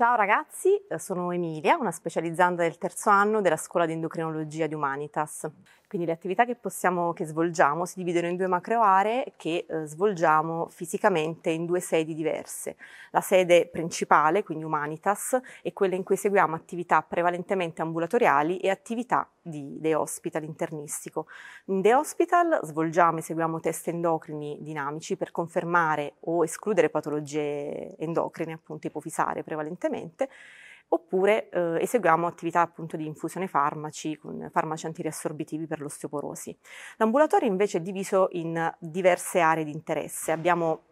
Ciao ragazzi, eh, sono Emilia, una specializzanda del terzo anno della scuola di endocrinologia di Humanitas. Quindi le attività che, possiamo, che svolgiamo si dividono in due macro aree che eh, svolgiamo fisicamente in due sedi diverse. La sede principale, quindi Humanitas, è quella in cui seguiamo attività prevalentemente ambulatoriali e attività di The Hospital internistico. In The Hospital svolgiamo e seguiamo test endocrini dinamici per confermare o escludere patologie endocrine, appunto ipofisare prevalentemente, oppure eh, eseguiamo attività appunto di infusione farmaci con farmaci antiriassorbitivi per l'osteoporosi. L'ambulatorio invece è diviso in diverse aree di interesse. Abbiamo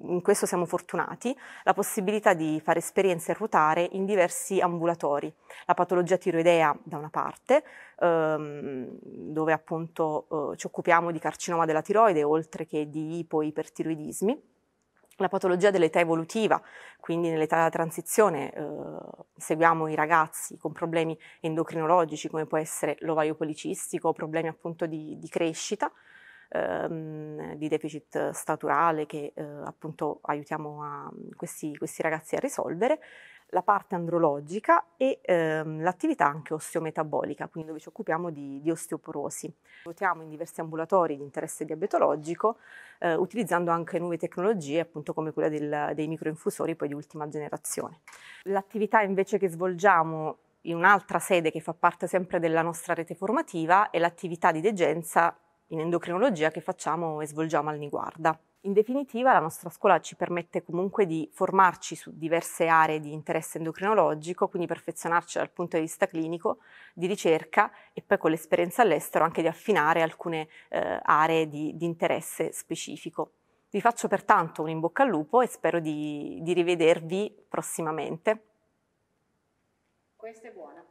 in questo siamo fortunati, la possibilità di fare esperienze e ruotare in diversi ambulatori. La patologia tiroidea da una parte, ehm, dove appunto eh, ci occupiamo di carcinoma della tiroide oltre che di ipoipertiroidismi la patologia dell'età evolutiva, quindi nell'età della transizione eh, seguiamo i ragazzi con problemi endocrinologici come può essere l'ovaio policistico, problemi appunto di, di crescita, ehm, di deficit staturale che eh, appunto aiutiamo a, questi, questi ragazzi a risolvere la parte andrologica e ehm, l'attività anche osteometabolica, quindi dove ci occupiamo di, di osteoporosi. Votiamo in diversi ambulatori di interesse diabetologico, eh, utilizzando anche nuove tecnologie, appunto come quella del, dei microinfusori poi di ultima generazione. L'attività invece che svolgiamo in un'altra sede che fa parte sempre della nostra rete formativa è l'attività di degenza in endocrinologia che facciamo e svolgiamo al Niguarda. In definitiva la nostra scuola ci permette comunque di formarci su diverse aree di interesse endocrinologico, quindi perfezionarci dal punto di vista clinico, di ricerca e poi con l'esperienza all'estero anche di affinare alcune eh, aree di, di, interesse specifico. Vi faccio pertanto un in bocca al lupo e spero di, di rivedervi prossimamente. Questa è buona.